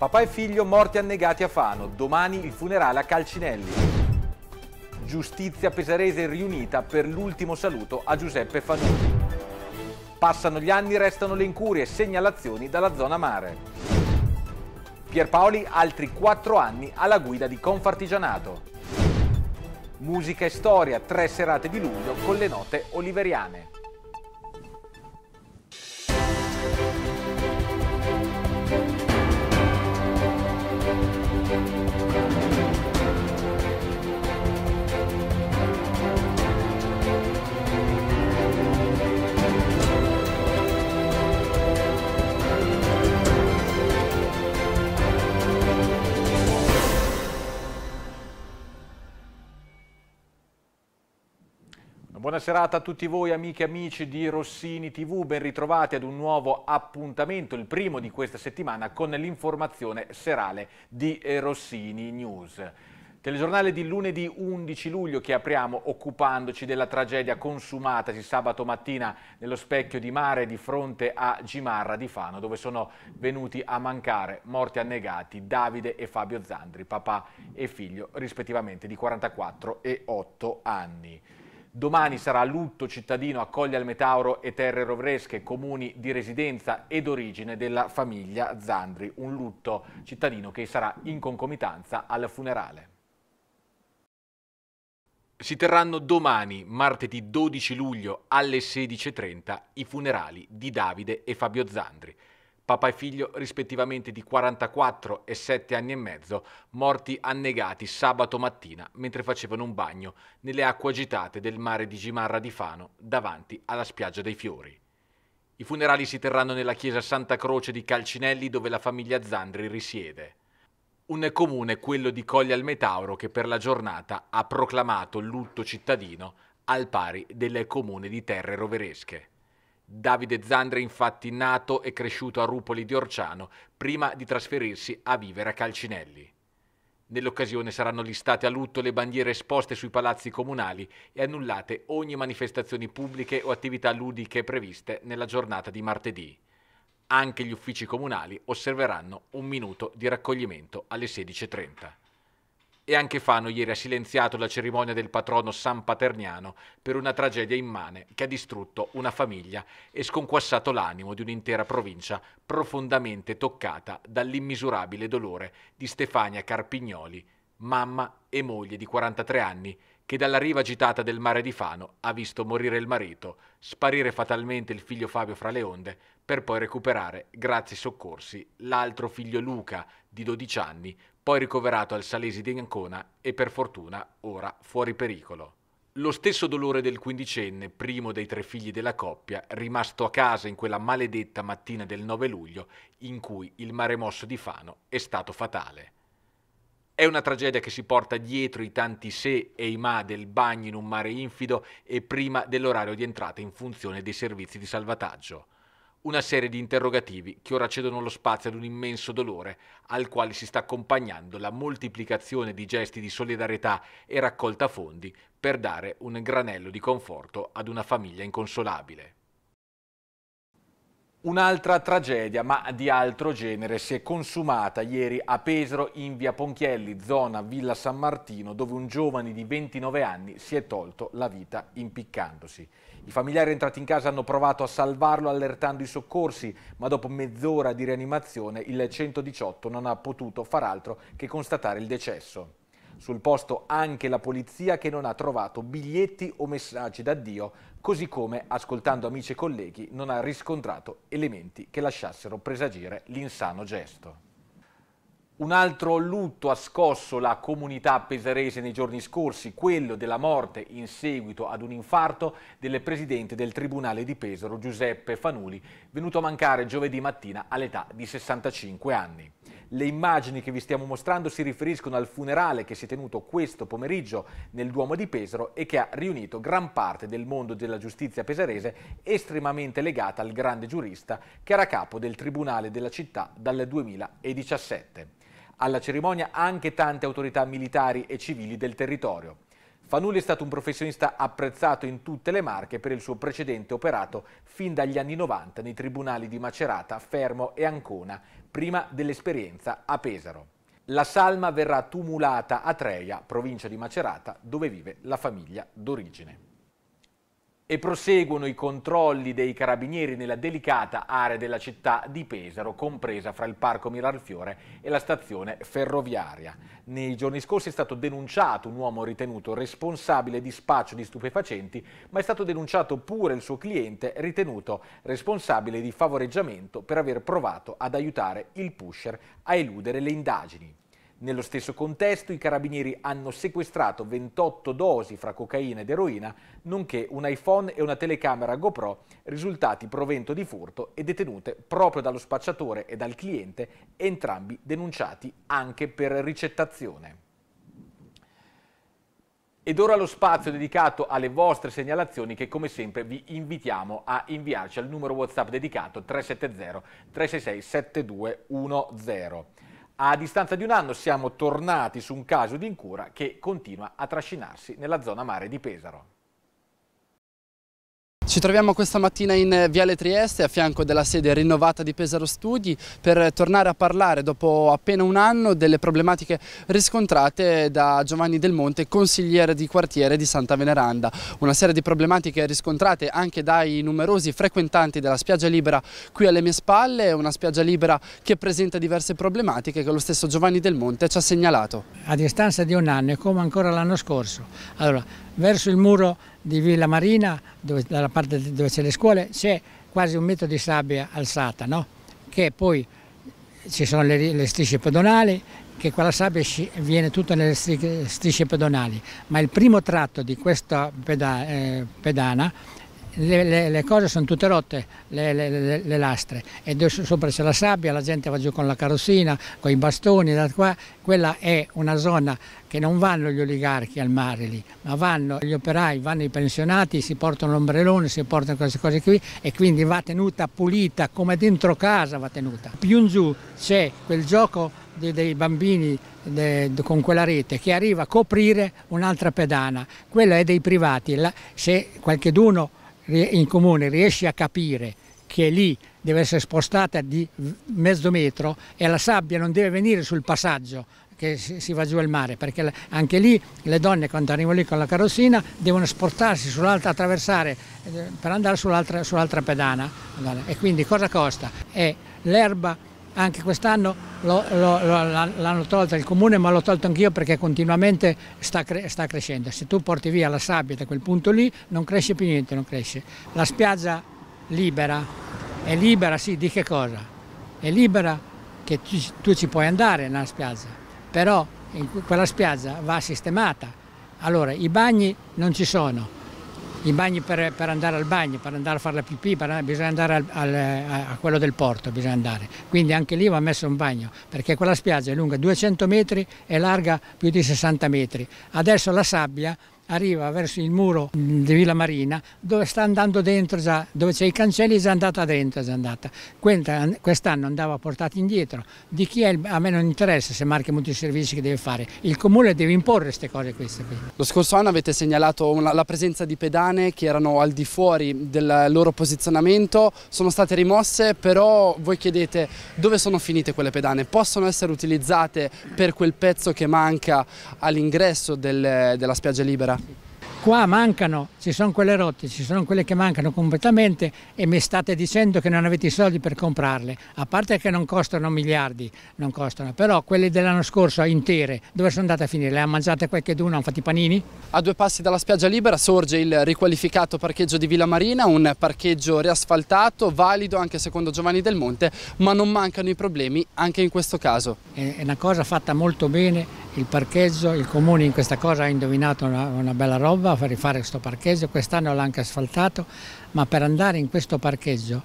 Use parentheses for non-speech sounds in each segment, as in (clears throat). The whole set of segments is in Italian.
Papà e figlio morti annegati a Fano, domani il funerale a Calcinelli. Giustizia pesarese riunita per l'ultimo saluto a Giuseppe Fanucci. Passano gli anni, restano le incurie e segnalazioni dalla zona mare. Pierpaoli altri 4 anni alla guida di Confartigianato. Musica e storia, tre serate di luglio con le note oliveriane. Buona serata a tutti voi amiche e amici di Rossini TV, ben ritrovati ad un nuovo appuntamento, il primo di questa settimana con l'informazione serale di eh, Rossini News. Telegiornale di lunedì 11 luglio che apriamo occupandoci della tragedia consumatasi sabato mattina nello specchio di mare di fronte a Gimarra di Fano dove sono venuti a mancare morti annegati Davide e Fabio Zandri, papà e figlio rispettivamente di 44 e 8 anni. Domani sarà lutto cittadino a al Metauro e Terre Rovresche, comuni di residenza ed origine della famiglia Zandri, un lutto cittadino che sarà in concomitanza al funerale. Si terranno domani, martedì 12 luglio alle 16.30, i funerali di Davide e Fabio Zandri papà e figlio rispettivamente di 44 e 7 anni e mezzo, morti annegati sabato mattina mentre facevano un bagno nelle acque agitate del mare di Gimarra di Fano davanti alla spiaggia dei Fiori. I funerali si terranno nella chiesa Santa Croce di Calcinelli dove la famiglia Zandri risiede. Un comune, quello di Coglia al Metauro, che per la giornata ha proclamato lutto cittadino al pari del comune di Terre Roveresche. Davide Zandra è infatti nato e cresciuto a Rupoli di Orciano prima di trasferirsi a vivere a Calcinelli. Nell'occasione saranno listate a lutto le bandiere esposte sui palazzi comunali e annullate ogni manifestazione pubbliche o attività ludiche previste nella giornata di martedì. Anche gli uffici comunali osserveranno un minuto di raccoglimento alle 16.30. E anche Fano ieri ha silenziato la cerimonia del patrono San Paterniano per una tragedia immane che ha distrutto una famiglia e sconquassato l'animo di un'intera provincia profondamente toccata dall'immisurabile dolore di Stefania Carpignoli, mamma e moglie di 43 anni, che dalla riva agitata del mare di Fano ha visto morire il marito, sparire fatalmente il figlio Fabio fra le onde, per poi recuperare, grazie ai soccorsi, l'altro figlio Luca, di 12 anni, poi ricoverato al Salesi di Ancona e per fortuna ora fuori pericolo. Lo stesso dolore del quindicenne, primo dei tre figli della coppia, rimasto a casa in quella maledetta mattina del 9 luglio in cui il maremosso di Fano è stato fatale. È una tragedia che si porta dietro i tanti se e i ma del bagno in un mare infido e prima dell'orario di entrata in funzione dei servizi di salvataggio. Una serie di interrogativi che ora cedono lo spazio ad un immenso dolore, al quale si sta accompagnando la moltiplicazione di gesti di solidarietà e raccolta fondi per dare un granello di conforto ad una famiglia inconsolabile. Un'altra tragedia, ma di altro genere, si è consumata ieri a Pesaro in via Ponchielli, zona Villa San Martino, dove un giovane di 29 anni si è tolto la vita impiccandosi. I familiari entrati in casa hanno provato a salvarlo allertando i soccorsi, ma dopo mezz'ora di rianimazione il 118 non ha potuto far altro che constatare il decesso. Sul posto anche la polizia che non ha trovato biglietti o messaggi d'addio, così come, ascoltando amici e colleghi, non ha riscontrato elementi che lasciassero presagire l'insano gesto. Un altro lutto ha scosso la comunità pesarese nei giorni scorsi, quello della morte in seguito ad un infarto del presidente del Tribunale di Pesaro, Giuseppe Fanuli, venuto a mancare giovedì mattina all'età di 65 anni. Le immagini che vi stiamo mostrando si riferiscono al funerale che si è tenuto questo pomeriggio nel Duomo di Pesaro e che ha riunito gran parte del mondo della giustizia pesarese estremamente legata al grande giurista che era capo del Tribunale della città dal 2017. Alla cerimonia anche tante autorità militari e civili del territorio. Fanulli è stato un professionista apprezzato in tutte le marche per il suo precedente operato fin dagli anni 90 nei tribunali di Macerata, Fermo e Ancona, prima dell'esperienza a Pesaro. La salma verrà tumulata a Treia, provincia di Macerata, dove vive la famiglia d'origine e proseguono i controlli dei carabinieri nella delicata area della città di Pesaro, compresa fra il parco Miralfiore e la stazione ferroviaria. Nei giorni scorsi è stato denunciato un uomo ritenuto responsabile di spaccio di stupefacenti, ma è stato denunciato pure il suo cliente ritenuto responsabile di favoreggiamento per aver provato ad aiutare il pusher a eludere le indagini. Nello stesso contesto i carabinieri hanno sequestrato 28 dosi fra cocaina ed eroina, nonché un iPhone e una telecamera GoPro, risultati provento di furto e detenute proprio dallo spacciatore e dal cliente, entrambi denunciati anche per ricettazione. Ed ora lo spazio dedicato alle vostre segnalazioni che come sempre vi invitiamo a inviarci al numero WhatsApp dedicato 370 366 7210. A distanza di un anno siamo tornati su un caso di incura che continua a trascinarsi nella zona mare di Pesaro. Ci troviamo questa mattina in eh, Viale Trieste a fianco della sede rinnovata di Pesaro Studi per tornare a parlare dopo appena un anno delle problematiche riscontrate da Giovanni Del Monte, consigliere di quartiere di Santa Veneranda. Una serie di problematiche riscontrate anche dai numerosi frequentanti della spiaggia libera qui alle mie spalle, una spiaggia libera che presenta diverse problematiche che lo stesso Giovanni Del Monte ci ha segnalato. A distanza di un anno e come ancora l'anno scorso, allora, verso il muro di Villa Marina, dove, dalla parte dove c'è le scuole, c'è quasi un metro di sabbia alzata, no? che poi ci sono le, le strisce pedonali, che quella sabbia viene tutta nelle strisce pedonali, ma il primo tratto di questa eh, pedana le, le, le, cose sono tutte rotte, le, le, lastre, e sopra c'è la sabbia, la gente va giù con la carrozzina, con i bastoni, da qua. quella è una zona che non vanno gli oligarchi al mare lì, ma vanno gli operai, vanno i pensionati, si portano l'ombrellone, si portano queste cose qui e quindi va tenuta pulita, come dentro casa va tenuta. Più in giù c'è quel gioco dei bambini de, de, con quella rete che arriva a coprire un'altra pedana, quella è dei privati, là, se qualcheduno in comune riesce a capire che lì deve essere spostata di mezzo metro e la sabbia non deve venire sul passaggio che si va giù al mare, perché anche lì le donne quando arrivano lì con la carrozzina devono spostarsi sull'altra, attraversare eh, per andare sull'altra sull pedana e quindi cosa costa? È l'erba anche quest'anno l'hanno tolta il comune ma l'ho tolto anch'io perché continuamente sta, cre sta, crescendo. Se tu porti via la sabbia da quel punto lì non cresce più niente, non cresce. La spiaggia libera, è libera sì di che cosa? È libera che tu, tu ci puoi andare nella spiaggia, però quella spiaggia va sistemata. Allora i bagni non ci sono, i bagni per, per, andare al bagno, per andare a fare la pipì, per, bisogna andare al, al, a quello del porto, bisogna andare. Quindi anche lì va messo un bagno, perché quella spiaggia è lunga 200 metri e larga più di 60 metri. Adesso la sabbia arriva verso il muro di Villa Marina dove sta andando dentro già, dove c'è i cancelli è già andata dentro, è già andata. Quest'anno andava portata indietro, di chi è il, a me non interessa se Marche Multiservizi che deve fare, il comune deve imporre queste cose queste qui. Lo scorso anno avete segnalato una, la presenza di pedane che erano al di fuori del loro posizionamento, sono state rimosse, però voi chiedete dove sono finite quelle pedane, possono essere utilizzate per quel pezzo che manca all'ingresso del, della spiaggia libera? Sí. Qua mancano, ci sono quelle rotte, ci sono quelle che mancano completamente e mi state dicendo che non avete i soldi per comprarle, a parte che non costano miliardi, non costano, però quelle dell'anno scorso intere, dove sono andate a finire? Le ha mangiate qualche d'una, hanno fatto i panini? A due passi dalla spiaggia libera sorge il riqualificato parcheggio di Villa Marina, un parcheggio riasfaltato, valido anche secondo Giovanni Del Monte, ma non mancano i problemi anche in questo caso. È una cosa fatta molto bene, il parcheggio, il comune in questa cosa ha indovinato una, una bella roba prova a rifare questo parcheggio, quest'anno l'ho anche asfaltato, ma per andare in questo parcheggio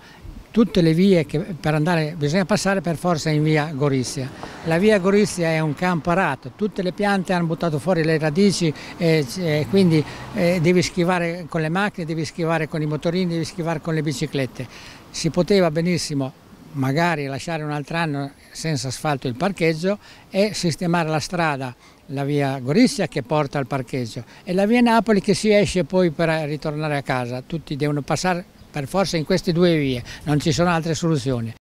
tutte le vie che per andare bisogna passare per forza in via Gorizia. La via Gorizia è un campo arato, tutte le piante hanno buttato fuori le radici e, eh, e eh, quindi eh, devi schivare con le macchine, devi schivare con i motorini, devi schivare con le biciclette. Si poteva benissimo magari lasciare un altro anno senza asfalto il parcheggio e sistemare la strada la via Gorizia che porta al parcheggio e la via Napoli che si esce poi per ritornare a casa. Tutti devono passare per forza in queste due vie, non ci sono altre soluzioni.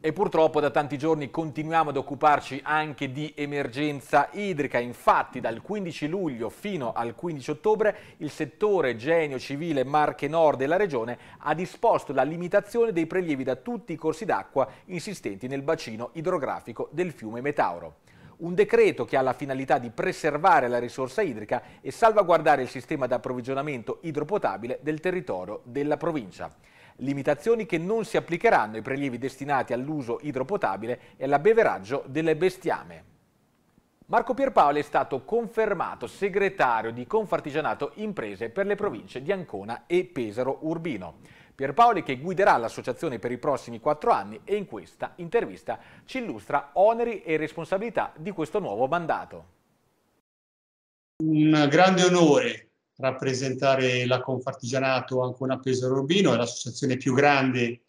E purtroppo da tanti giorni continuiamo ad occuparci anche di emergenza idrica, infatti dal 15 luglio fino al 15 ottobre il settore genio civile Marche Nord della regione ha disposto la limitazione dei prelievi da tutti i corsi d'acqua insistenti nel bacino idrografico del fiume Metauro un decreto che ha la finalità di preservare la risorsa idrica e salvaguardare il sistema di approvvigionamento idropotabile del territorio della provincia. Limitazioni che non si applicheranno ai prelievi destinati all'uso idropotabile e all'abbeveraggio delle bestiame. Marco Pierpaoli è stato confermato segretario di Confartigianato Imprese per le province di Ancona e Pesaro Urbino. Pierpaoli che guiderà l'associazione per i prossimi quattro anni e in questa intervista ci illustra oneri e responsabilità di questo nuovo mandato. Un grande onore rappresentare la Confartigianato Ancona Pesaro Urbino, è l'associazione più grande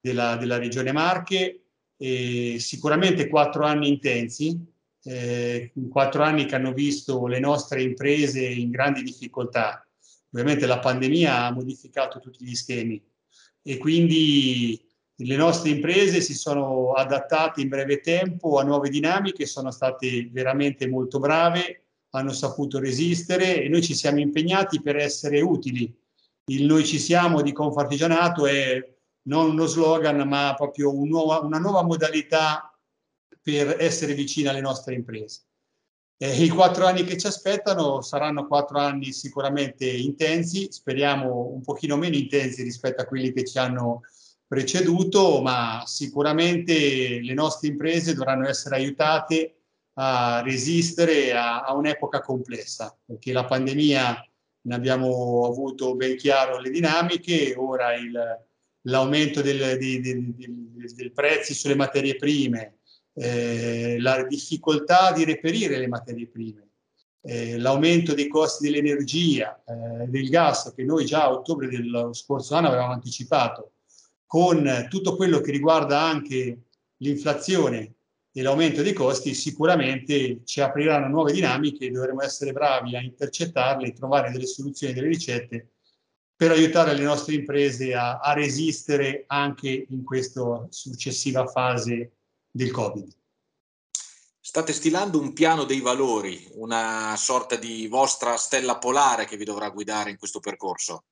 della, della regione Marche, sicuramente quattro anni intensi, eh, quattro anni che hanno visto le nostre imprese in grandi difficoltà. Ovviamente la pandemia ha modificato tutti gli schemi, e quindi le nostre imprese si sono adattate in breve tempo a nuove dinamiche, sono state veramente molto brave, hanno saputo resistere e noi ci siamo impegnati per essere utili. Il Noi ci siamo di Confartigianato è non uno slogan, ma proprio un nuova, una nuova modalità per essere vicina alle nostre imprese. Eh, I quattro anni che ci aspettano saranno quattro anni sicuramente intensi, speriamo un pochino meno intensi rispetto a quelli che ci hanno preceduto, ma sicuramente le nostre imprese dovranno essere aiutate a resistere a, a un'epoca complessa, perché la pandemia ne abbiamo avuto ben chiaro le dinamiche, ora il, l'aumento del, del, del, del prezzi sulle materie prime, eh, la difficoltà di reperire le materie prime, eh, l'aumento dei costi dell'energia, eh, del gas che noi già a ottobre dello scorso anno avevamo anticipato, con tutto quello che riguarda anche l'inflazione e l'aumento dei costi, sicuramente ci apriranno nuove dinamiche, e dovremo essere bravi a intercettarle, e trovare delle soluzioni, delle ricette per aiutare le nostre imprese a, a resistere anche in questa successiva fase del Covid. State stilando un piano dei valori, una sorta di vostra stella polare che vi dovrà guidare in questo percorso.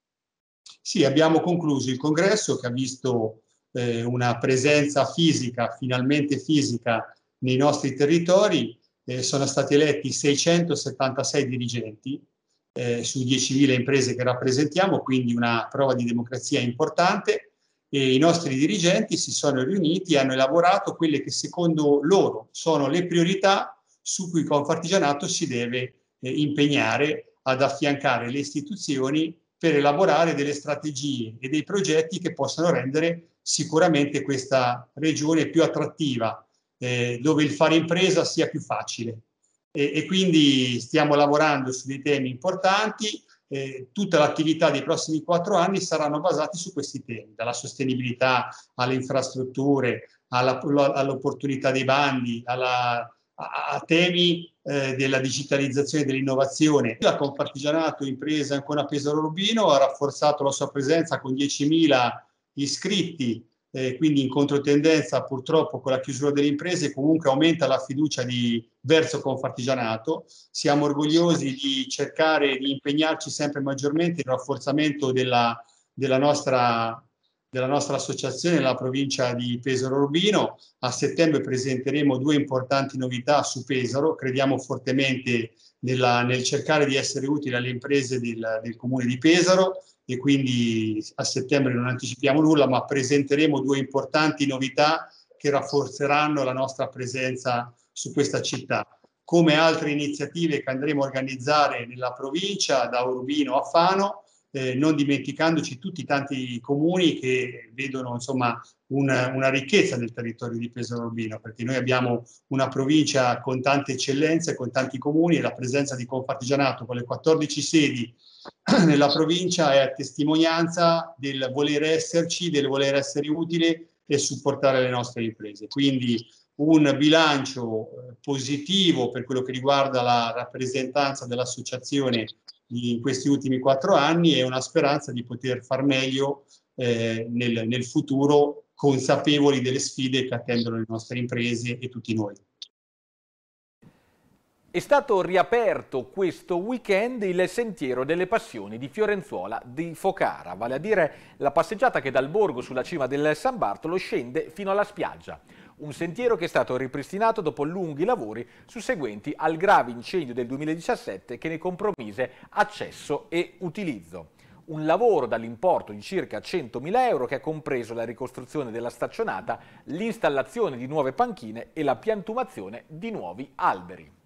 Sì, abbiamo concluso il congresso che ha visto eh, una presenza fisica, finalmente fisica, nei nostri territori. Eh, sono stati eletti 676 dirigenti eh, su 10.000 imprese che rappresentiamo, quindi una prova di democrazia importante e i nostri dirigenti si sono riuniti e hanno elaborato quelle che secondo loro sono le priorità su cui Confartigianato si deve eh, impegnare ad affiancare le istituzioni per elaborare delle strategie e dei progetti che possano rendere sicuramente questa regione più attrattiva, eh, dove il fare impresa sia più facile. E, e quindi stiamo lavorando su dei temi importanti, eh, tutta l'attività dei prossimi quattro anni saranno basati su questi temi, dalla sostenibilità alle infrastrutture, all'opportunità dei bandi, alla, a, temi eh, della digitalizzazione e dell'innovazione. La Confartigianato, impresa ancora Pesaro Rubino, ha rafforzato la sua presenza con 10.000 iscritti eh, quindi in controtendenza purtroppo con la chiusura delle imprese comunque aumenta la fiducia di, verso Confartigianato. Siamo orgogliosi di cercare di impegnarci sempre maggiormente nel rafforzamento della, della nostra della nostra associazione nella provincia di Pesaro Urbino. A settembre presenteremo due importanti novità su Pesaro. Crediamo fortemente nella, nel cercare di essere utili alle imprese del, del comune di Pesaro e quindi a settembre non anticipiamo nulla, ma presenteremo due importanti novità che rafforzeranno la nostra presenza su questa città come altre iniziative che andremo a organizzare nella provincia, da Urbino a Fano, eh, non dimenticandoci tutti i tanti comuni che vedono insomma, una, una ricchezza del territorio di Pesaro Urbino, perché noi abbiamo una provincia con tante eccellenze, con tanti comuni e la presenza di Confartigianato con le 14 sedi (clears throat) nella provincia è a testimonianza del voler esserci, del voler essere utile e supportare le nostre imprese. Quindi un bilancio eh, positivo per quello che riguarda la rappresentanza dell'associazione in questi ultimi quattro anni e una speranza di poter far meglio eh, nel, nel futuro consapevoli delle sfide che attendono le nostre imprese e tutti noi. È stato riaperto questo weekend il Sentiero delle Passioni di Fiorenzuola di Focara, vale a dire la passeggiata che dal borgo sulla cima del San Bartolo scende fino alla spiaggia un sentiero che è stato ripristinato dopo lunghi lavori susseguenti al grave incendio del 2017 che ne compromise accesso e utilizzo un lavoro dall'importo di circa 100.000 euro che ha compreso la ricostruzione della staccionata, l'installazione di nuove panchine e la piantumazione di nuovi alberi.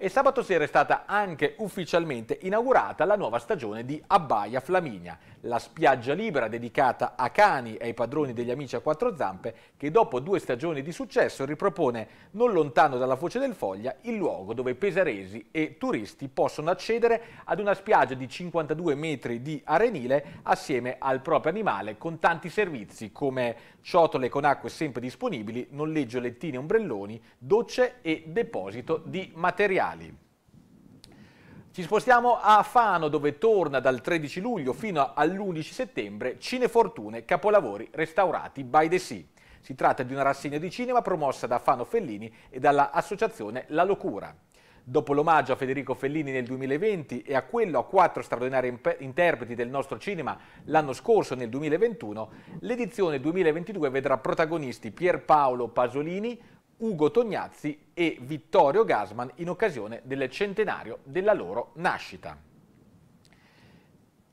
E sabato sera è stata anche ufficialmente inaugurata la nuova stagione di Abbaia Flaminia, la spiaggia libera dedicata a cani e ai padroni degli amici a quattro zampe che dopo due stagioni di successo ripropone non lontano dalla foce del Foglia il luogo dove pesaresi e turisti possono accedere ad una spiaggia di 52 metri di arenile assieme al proprio animale con tanti servizi come ciotole con acque sempre disponibili, noleggio lettini e ombrelloni, docce e deposito di materiali. Ci spostiamo a Fano dove torna dal 13 luglio fino all'11 settembre Cinefortune Capolavori Restaurati by the Sea. Si tratta di una rassegna di cinema promossa da Fano Fellini e dalla associazione La Locura. Dopo l'omaggio a Federico Fellini nel 2020 e a quello a quattro straordinari interpreti del nostro cinema l'anno scorso nel 2021, l'edizione 2022 vedrà protagonisti Pierpaolo Pasolini, Ugo Tognazzi e Vittorio Gasman in occasione del centenario della loro nascita.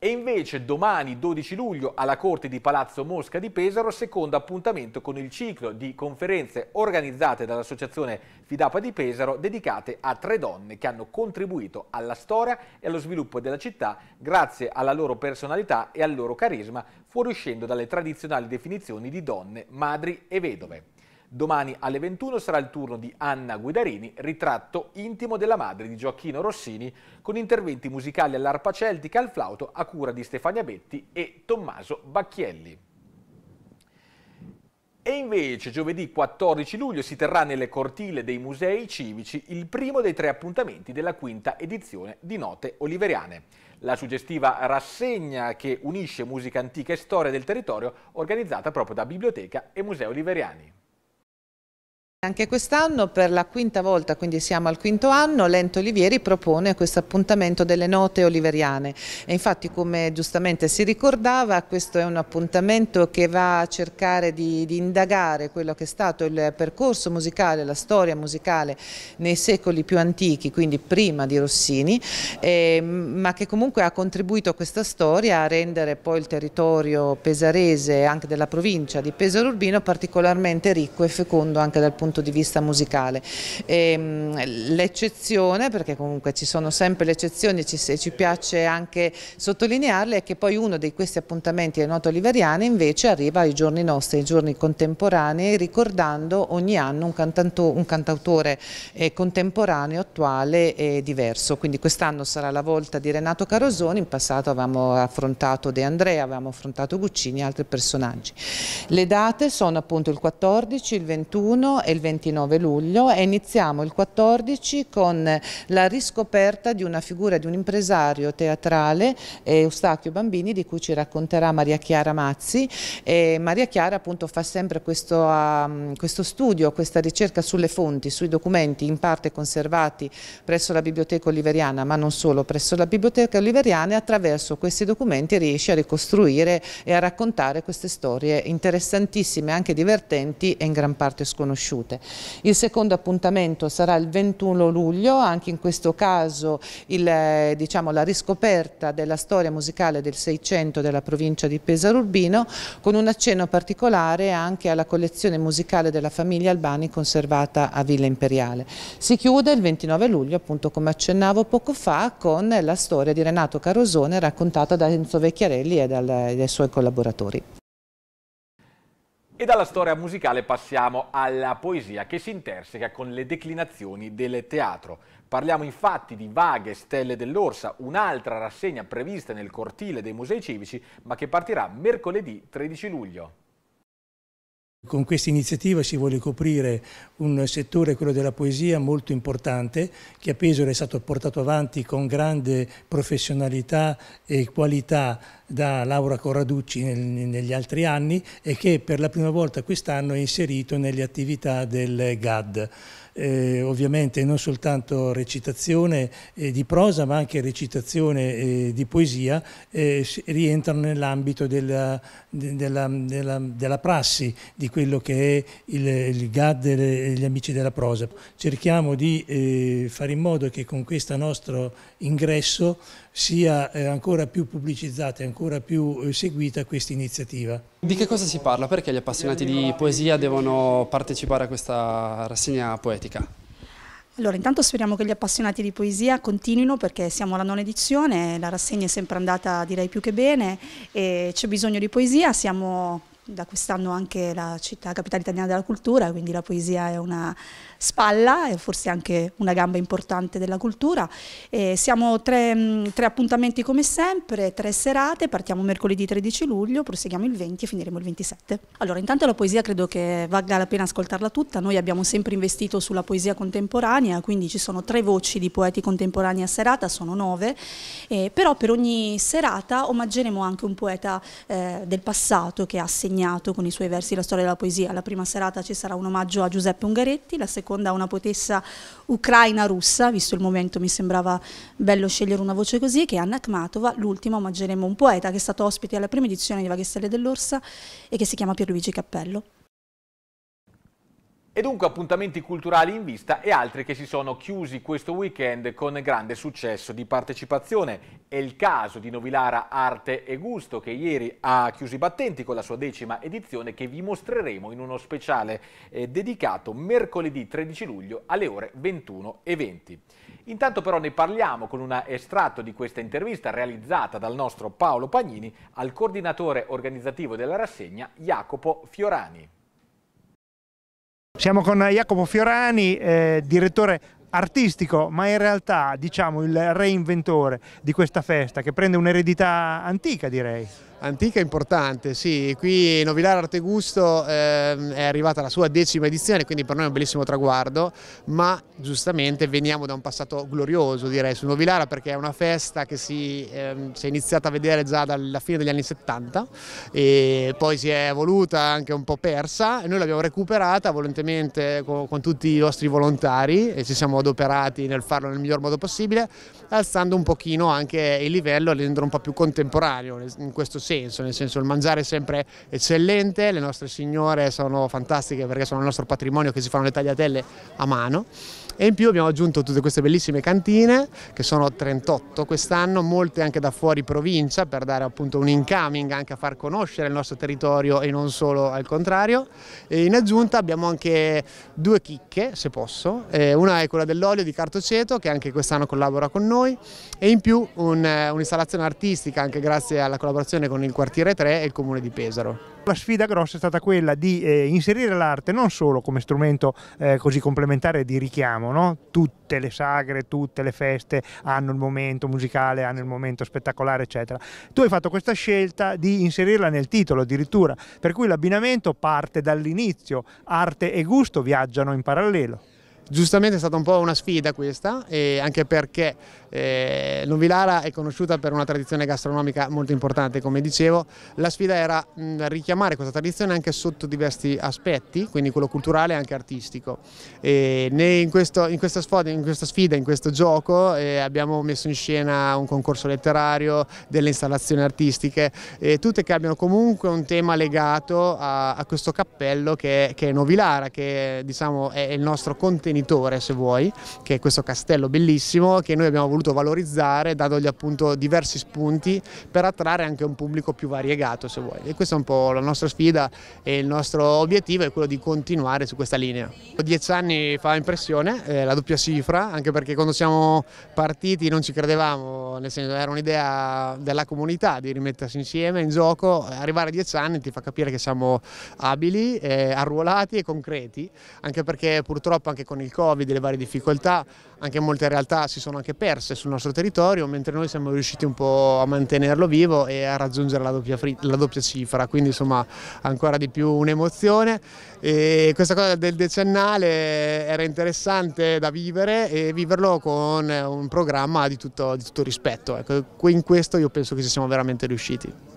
E invece domani 12 luglio alla Corte di Palazzo Mosca di Pesaro, secondo appuntamento con il ciclo di conferenze organizzate dall'Associazione Fidapa di Pesaro dedicate a tre donne che hanno contribuito alla storia e allo sviluppo della città grazie alla loro personalità e al loro carisma, fuoriuscendo dalle tradizionali definizioni di donne, madri e vedove. Domani alle 21 sarà il turno di Anna Guidarini, ritratto intimo della madre di Gioacchino Rossini, con interventi musicali all'arpa celtica e al flauto a cura di Stefania Betti e Tommaso Bacchielli. E invece giovedì 14 luglio si terrà nelle cortile dei musei civici il primo dei tre appuntamenti della quinta edizione di Note Oliveriane. La suggestiva rassegna che unisce musica antica e storia del territorio organizzata proprio da Biblioteca e Museo Oliveriani. Anche quest'anno per la quinta volta, quindi siamo al quinto anno, Lento Olivieri propone questo appuntamento delle note oliveriane e infatti come giustamente si ricordava questo è un appuntamento che va a cercare di, di, indagare quello che è stato il percorso musicale, la storia musicale nei secoli più antichi, quindi prima di Rossini, eh, ma che comunque ha contribuito a questa storia a rendere poi il territorio pesarese, anche della provincia di Pesaro Urbino, particolarmente ricco e fecondo anche dal punto di vista punto di vista musicale. Ehm, l'eccezione, perché comunque ci sono sempre le eccezioni e ci, ci, piace anche sottolinearle, è che poi uno di questi appuntamenti è Noto Oliveriane invece arriva ai giorni nostri, ai giorni contemporanei, ricordando ogni anno un, cantanto, un cantautore eh, contemporaneo, attuale e diverso. Quindi quest'anno sarà la volta di Renato Carosoni, in passato avevamo affrontato De Andrea, avevamo affrontato Guccini e altri personaggi. Le date sono appunto il 14, il 21 e il 29 luglio e iniziamo il 14 con la riscoperta di una figura di un impresario teatrale, eh, Eustachio Bambini, di cui ci racconterà Maria Chiara Mazzi. E Maria Chiara appunto fa sempre questo, um, questo studio, questa ricerca sulle fonti, sui documenti in parte conservati presso la Biblioteca Oliveriana, ma non solo presso la Biblioteca Oliveriana e attraverso questi documenti riesce a ricostruire e a raccontare queste storie interessantissime, anche divertenti e in gran parte sconosciute salute. Il secondo appuntamento sarà il 21 luglio, anche in questo caso il, eh, diciamo, la riscoperta della storia musicale del Seicento della provincia di Pesaro Urbino, con un accenno particolare anche alla collezione musicale della famiglia Albani conservata a Villa Imperiale. Si chiude il 29 luglio, appunto come accennavo poco fa, con la storia di Renato Carosone raccontata da Enzo Vecchiarelli e dai suoi collaboratori. E dalla storia musicale passiamo alla poesia che si interseca con le declinazioni del teatro. Parliamo infatti di Vaghe Stelle dell'Orsa, un'altra rassegna prevista nel cortile dei musei civici, ma che partirà mercoledì 13 luglio. Con questa iniziativa si vuole coprire un settore, quello della poesia, molto importante, che a Pesaro è stato portato avanti con grande professionalità e qualità da Laura Corraducci negli altri anni e che per la prima volta quest'anno è inserito nelle attività del GAD eh, ovviamente non soltanto recitazione eh, di prosa ma anche recitazione eh, di poesia eh, rientrano nell'ambito della, della, della, della, prassi di quello che è il, il GAD e gli amici della prosa. Cerchiamo di eh, fare in modo che con questo nostro ingresso sia eh, ancora più pubblicizzata e ancora più eh, seguita questa iniziativa. Di che cosa si parla? Perché gli appassionati di poesia devono partecipare a questa rassegna poetica? Allora, intanto speriamo che gli appassionati di poesia continuino perché siamo alla nona edizione, la rassegna è sempre andata direi più che bene e c'è bisogno di poesia, siamo da quest'anno anche la città capitale italiana della cultura, quindi la poesia è una spalla e forse anche una gamba importante della cultura. E eh, siamo tre, mm, tre appuntamenti come sempre, tre serate, partiamo mercoledì 13 luglio, proseguiamo il 20 e finiremo il 27. Allora intanto la poesia credo che valga la pena ascoltarla tutta, noi abbiamo sempre investito sulla poesia contemporanea, quindi ci sono tre voci di poeti contemporanei a serata, sono nove, e eh, però per ogni serata omaggeremo anche un poeta eh, del passato che ha segnato con i suoi versi la storia della poesia. La prima serata ci sarà un omaggio a Giuseppe Ungaretti, la seconda seconda una potessa ucraina-russa, visto il momento mi sembrava bello scegliere una voce così, che è Anna Akhmatova, l'ultima omaggeremo un poeta che è stato ospite alla prima edizione di Vaghestelle dell'Orsa e che si chiama Pierluigi Cappello. E dunque appuntamenti culturali in vista e altri che si sono chiusi questo weekend con grande successo di partecipazione. È il caso di Novilara Arte e Gusto che ieri ha chiuso i battenti con la sua decima edizione che vi mostreremo in uno speciale eh, dedicato mercoledì 13 luglio alle ore 21.20. Intanto però ne parliamo con un estratto di questa intervista realizzata dal nostro Paolo Pagnini al coordinatore organizzativo della rassegna Jacopo Fiorani. Siamo con Jacopo Fiorani, eh, direttore artistico, ma in realtà diciamo il reinventore di questa festa che prende un'eredità antica direi. Antica e importante, sì, qui Novilare Artegusto eh, è arrivata alla sua decima edizione, quindi per noi è un bellissimo traguardo, ma giustamente veniamo da un passato glorioso direi su Novilara perché è una festa che si, eh, si è iniziata a vedere già dalla fine degli anni 70 e poi si è evoluta anche un po' persa e noi l'abbiamo recuperata volontariamente con, con tutti i nostri volontari e ci siamo adoperati nel farlo nel miglior modo possibile, alzando un pochino anche il livello e rendendo un po' più contemporaneo in questo senso, nel senso il mangiare è sempre eccellente, le nostre signore sono fantastiche perché sono il nostro patrimonio che si fanno le tagliatelle a mano e in più abbiamo aggiunto tutte queste bellissime cantine che sono 38 quest'anno, molte anche da fuori provincia per dare appunto un incoming anche a far conoscere il nostro territorio e non solo al contrario e in aggiunta abbiamo anche due chicche se posso, eh, una è quella dell'olio di Cartoceto che anche quest'anno collabora con noi e in più eh, un'installazione artistica anche grazie alla collaborazione con il quartiere 3 e il comune di Pesaro. La sfida grossa è stata quella di eh, inserire l'arte non solo come strumento eh, così complementare di richiamo, no? tutte le sagre, tutte le feste hanno il momento musicale, hanno il momento spettacolare, eccetera. Tu hai fatto questa scelta di inserirla nel titolo addirittura, per cui l'abbinamento parte dall'inizio, arte e gusto viaggiano in parallelo. Giustamente è stata un po' una sfida questa, anche perché eh, Novilara è conosciuta per una tradizione gastronomica molto importante, come dicevo. La sfida era mh, mm, richiamare questa tradizione anche sotto diversi aspetti, quindi quello culturale e anche artistico. E in, questo, in, questa sfida, in, questa sfida, in questo gioco, eh, abbiamo messo in scena un concorso letterario, delle installazioni artistiche, eh, tutte che abbiano comunque un tema legato a, a questo cappello che, che, è Novilara, che diciamo, è il nostro contenuto contenitore se vuoi, che è questo castello bellissimo che noi abbiamo voluto valorizzare dandogli appunto diversi spunti per attrarre anche un pubblico più variegato se vuoi. E questa è un po' la nostra sfida e il nostro obiettivo è quello di continuare su questa linea. Dieci anni fa impressione, eh, la doppia cifra, anche perché quando siamo partiti non ci credevamo, nel senso era un'idea della comunità di rimettersi insieme in gioco, arrivare a dieci anni ti fa capire che siamo abili, eh, arruolati e concreti, anche perché purtroppo anche con i il Covid, le varie difficoltà, anche molte realtà si sono anche perse sul nostro territorio, mentre noi siamo riusciti un po' a mantenerlo vivo e a raggiungere la doppia, la doppia cifra, quindi insomma ancora di più un'emozione. questa cosa del decennale era interessante da vivere e viverlo con un programma di tutto, di tutto rispetto. Ecco, in questo io penso che ci siamo veramente riusciti.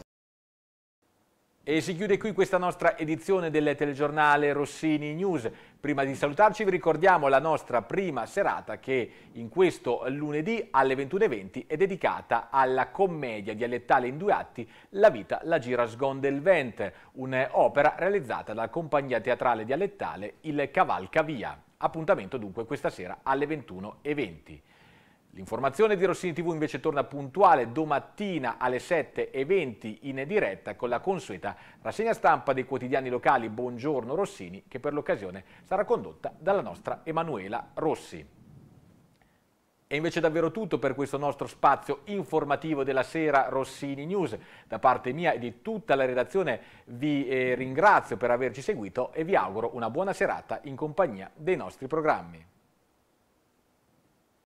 E si chiude qui questa nostra edizione del telegiornale Rossini News. Prima di salutarci vi ricordiamo la nostra prima serata che in questo lunedì alle 21.20 è dedicata alla commedia dialettale in due atti La vita, la gira sgon del Vent, un'opera realizzata dalla compagnia teatrale dialettale Il Cavalcavia. Appuntamento dunque questa sera alle 21.20. L'informazione di Rossini TV invece torna puntuale domattina alle 7.20 in diretta con la consueta rassegna stampa dei quotidiani locali Buongiorno Rossini che per l'occasione sarà condotta dalla nostra Emanuela Rossi. E invece davvero tutto per questo nostro spazio informativo della sera Rossini News. Da parte mia e di tutta la redazione vi eh, ringrazio per averci seguito e vi auguro una buona serata in compagnia dei nostri programmi.